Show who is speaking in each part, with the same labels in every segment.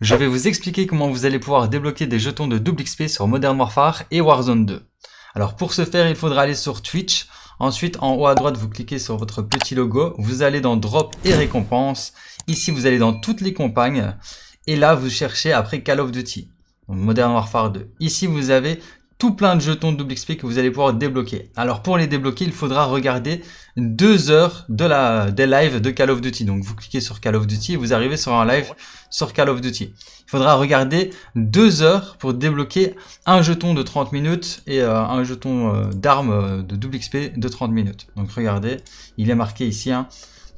Speaker 1: Je vais vous expliquer comment vous allez pouvoir débloquer des jetons de double XP sur Modern Warfare et Warzone 2. Alors pour ce faire, il faudra aller sur Twitch. Ensuite, en haut à droite, vous cliquez sur votre petit logo. Vous allez dans Drop et Récompenses. Ici, vous allez dans toutes les campagnes. Et là, vous cherchez après Call of Duty. Modern Warfare 2. Ici, vous avez tout plein de jetons de double XP que vous allez pouvoir débloquer. Alors pour les débloquer, il faudra regarder deux heures de la, des lives de Call of Duty. Donc vous cliquez sur Call of Duty et vous arrivez sur un live sur Call of Duty. Il faudra regarder deux heures pour débloquer un jeton de 30 minutes et euh, un jeton d'arme euh, d'armes euh, de double XP de 30 minutes. Donc regardez, il est marqué ici. Hein.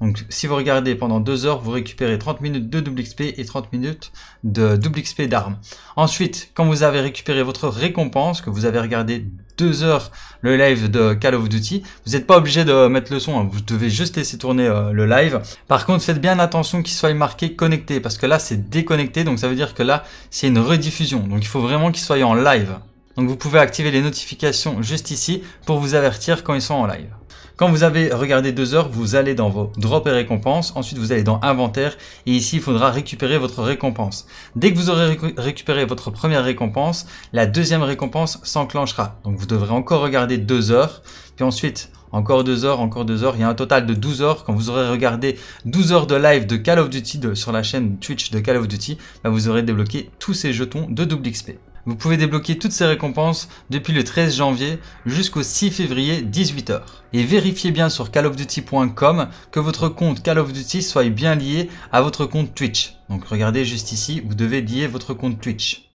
Speaker 1: Donc si vous regardez pendant 2 heures, vous récupérez 30 minutes de double XP et 30 minutes de double XP d'armes. Ensuite, quand vous avez récupéré votre récompense, que vous avez regardé 2 heures le live de Call of Duty, vous n'êtes pas obligé de mettre le son, hein. vous devez juste laisser tourner euh, le live. Par contre, faites bien attention qu'il soit marqué connecté, parce que là c'est déconnecté, donc ça veut dire que là c'est une rediffusion, donc il faut vraiment qu'il soit en live. Donc vous pouvez activer les notifications juste ici pour vous avertir quand ils sont en live. Quand vous avez regardé deux heures, vous allez dans vos drops et récompenses. Ensuite, vous allez dans inventaire. Et ici, il faudra récupérer votre récompense. Dès que vous aurez récupéré votre première récompense, la deuxième récompense s'enclenchera. Donc, vous devrez encore regarder deux heures. Puis ensuite, encore deux heures, encore deux heures. Il y a un total de 12 heures. Quand vous aurez regardé 12 heures de live de Call of Duty sur la chaîne Twitch de Call of Duty, bah, vous aurez débloqué tous ces jetons de double XP. Vous pouvez débloquer toutes ces récompenses depuis le 13 janvier jusqu'au 6 février 18h. Et vérifiez bien sur callofduty.com que votre compte Call of Duty soit bien lié à votre compte Twitch. Donc regardez juste ici, vous devez lier votre compte Twitch.